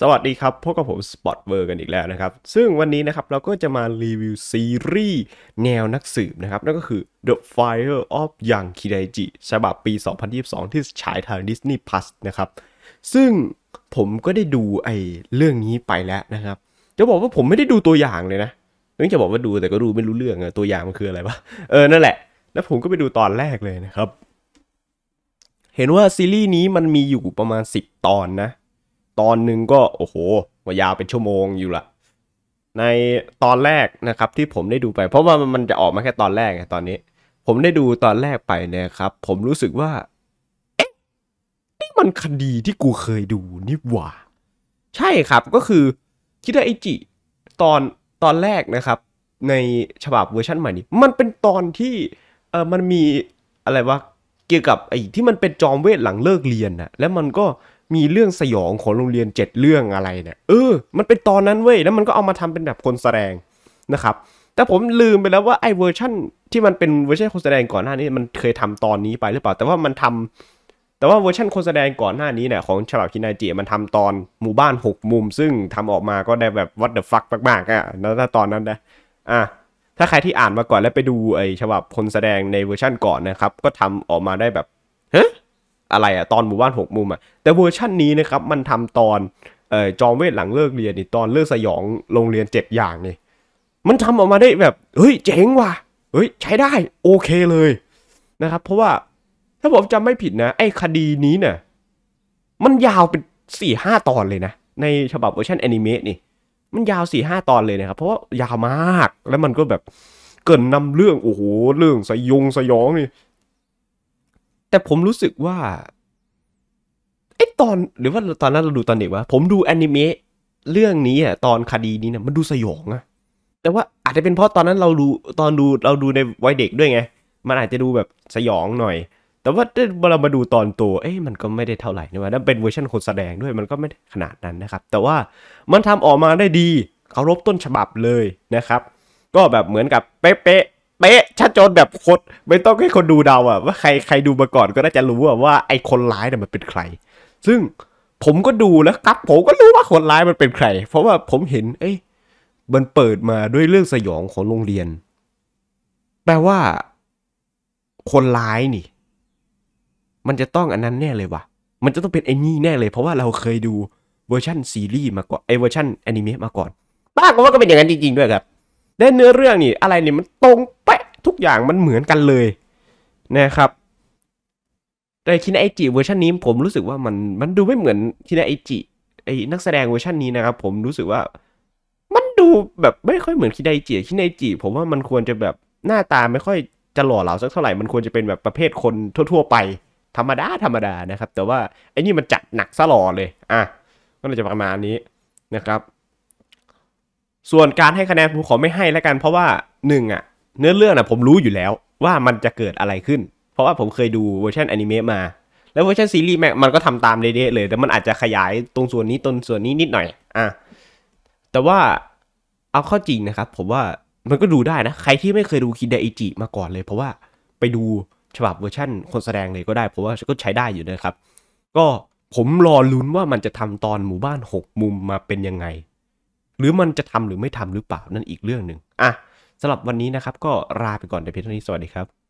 สวัสดีครับพบกับผมสปอตเวอร์กันอีกแล้วนะครับ ซึ่งวันนี้นะครับเราก็จะมารีวิวซีรีส์แนวนักสืบนะครับ นั่นก็คือ The Fire of y u n g k i d a i j i ฉบับปี 2022 ที่ฉายทาง Disney Plus นะครับ ซึ่งผมก็ได้ดูไอ้เรื่องนี้ไปแล้วนะครับ จะบอกว่าผมไม่ได้ดูตัวอย่างเลยนะนึกจะบอกว่าดูแต่ก็ดูไม่รู้เรื่องอะตัวอย่างมันคืออะไรวะเออนั่นแหละ แล้วผมก็ไปดูตอนแรกเลยนะครับ เห็นว่าซีรีส์นี้มันมีอยู่ประมาณ 10 ตอนนะตอนหนึ่งก็โอ้โหมายาวเป็นชั่วโมงอยู่ละในตอนแรกนะครับ ที่ผมได้ดูไป เพราะว่ามันจะออกมาแค่ตอนแรกไงตอนนี้ ผมได้ดูตอนแรกไปนะครับ ผมรู้สึกว่าเอ๊ะนี่มันคดีที่กูเคยดูนี่หว่าใช่ครับก็คือคิดาไอจิตอนตอนแรกนะครับ ในฉบับเวอร์ชันใหม่นี้มันเป็นตอนที่เออมันมีอะไรวะ เกี่ยวกับไอที่มันเป็นจอมเวทหลังเลิกเรียนนะแล้วมันก็มีเรื่องสยองของโรงเรียน 7 เรื่องอะไรเนี่ยเออมันเป็นตอนนั้นเว้ยแล้วมันก็เอามาทำเป็นแบบคนแสดงนะครับแต่ผมลืมไปแล้วว่าไอ้เวอร์ชั่นที่มันเป็นเวอร์ชันคนแสดงก่อนหน้านี้มันเคยทำตอนนี้ไปหรือเปล่า แต่ว่ามันทำ แต่ว่าเวอร์ชันคนแสดงก่อนหน้านี้เนี่ยของฉลาดคินายจิมันทำตอนหมู่บ้าน 6 มุม ซึ่งทำออกมาก็ได้แบบวัดเดอะฟักมากๆ อ่ะแล้วถ้าตอนนั้นนะอ่ะถ้าใครที่อ่านมาก่อนแล้วไปดูไอ้ฉบับคนแสดงในเวอร์ชั่นก่อนนะครับก็ทำออกมาได้แบบอะไรอ่ะตอนหมู่บ้านหกมุมอ่ะ แต่เวอร์ชั่นนี้นะครับมันทำตอนเอ่อจอมเวทหลังเลิกเรียนนี่ตอนเลิกสยองโรงเรียนเจ็บอย่างนี่มันทำออกมาได้แบบเฮ้ย เจ๋งว่ะเฮ้ยใช้ได้โอเคเลยนะครับ เพราะว่าถ้าผมจำไม่ผิดนะ ไอ้คดีนี้เนี่ยมันยาวเป็นสี่ห้าตอนเลยนะ ในฉบับเวอร์ชันแอนิเมตนี่ มันยาวสี่ห้าตอนเลยนะครับเพราะว่ายาวมาก แล้วมันก็แบบเกินนำเรื่องโอ้โหเรื่องสยองสยองนี่แต่ผมรู้สึกว่าไอ้ตอนหรือว่าตอนนั้นเราดูตอนเด็กวะผมดูแอนิเมะเรื่องนี้อ่ะตอนคดีนี้นะมันดูสยองอะแต่ว่าอาจจะเป็นเพราะตอนนั้นเราดูตอนดูเราดูในวัยเด็กด้วยไงมันอาจจะดูแบบสยองหน่อย แต่ว่าเมืรามาดูตอนตัวเอ้ยมันก็ไม่ได้เท่าไหร่นะว่านั่นเป็นเวอร์ชันคนแสดงด้วยมันก็ไม่ขนาดนั้นนะครับ แต่ว่ามันทำออกมาได้ดีเคารพต้นฉบับเลยนะครับ ก็แบบเหมือนกับเป๊ะเป๊ะชัดจนแบบโคตรไม่ต้องให้คนดูเดาอะว่าใครใครดูมาก่อนก็น่าจะรู้อะว่าไอ้คนร้ายเนี่ยมันเป็นใคร ซึ่งผมก็ดูแล้วครับ ผมก็รู้ว่าคนร้ายมันเป็นใคร เพราะว่าผมเห็นเอ้ยมันเปิดมาด้วยเรื่องสยองของโรงเรียน แปลว่า คนร้ายนี่ มันจะต้องอันนั้นแน่เลยว่ะมันจะต้องเป็นไอ้นี่แน่เลย เพราะว่าเราเคยดูเวอร์ชั่นซีรีส์มาก่อนไอเวอร์ชั่นแอนิเมะมาก่อนป้าก็ว่าก็เป็นอย่างนั้นจริงๆด้วยครับและเนื้อเรื่องนี่ อะไรนี่มันตรงทุกอย่างมันเหมือนกันเลยนะครับ แต่คินาไอจิเวอร์ชันนี้ผมรู้สึกว่ามันมันดูไม่เหมือนคินาไอจิไอนักแสดงเวอร์ชันนี้นะครับผมรู้สึกว่ามันดูแบบไม่ค่อยเหมือนคินาไอจิคินาไอจิผมว่ามันควรจะแบบหน้าตาไม่ค่อยจะหล่อเหลาสักเท่าไหร่มันควรจะเป็นแบบประเภทคนทั่ว ๆ ไป ธรรมดาธรรมดานะครับแต่ว่าไอ้นี่มันจัดหนักซะหล่อเลยอ่ะก็เลยจะประมาณนี้นะครับ ส่วนการให้คะแนนผมขอไม่ให้แล้วกันเพราะว่าหนึ่งอ่ะเนื้อเรื่องนะผมรู้อยู่แล้วว่ามันจะเกิดอะไรขึ้น เพราะว่าผมเคยดูเวอร์ชันอนิเมะมา แล้วเวอร์ชันซีรีส์แมมันก็ทำตามเดดเลย แต่มันอาจจะขยายตรงส่วนนี้ตรงส่วนนี้นิดหน่อยอ่ะแต่ว่าเอาข้อจริงนะครับผมว่ามันก็ดูได้นะใครที่ไม่เคยดูคิดไดอิจิมาก่อนเลย เพราะว่าไปดูฉบับเวอร์ชันคนแสดงเลยก็ได้ เพราะว่าก็ใช้ได้อยู่นะครับ ก็ผมรอลุ้นว่ามันจะทำตอนหมู่บ้านหกมุมมาเป็นยังไง หรือมันจะทำหรือไม่ทำหรือเปล่านั่นอีกเรื่องหนึ่งอ่ะสำหรับวันนี้นะครับ ก็ลาไปก่อนแต่เพียงเท่านี้ สวัสดีครับ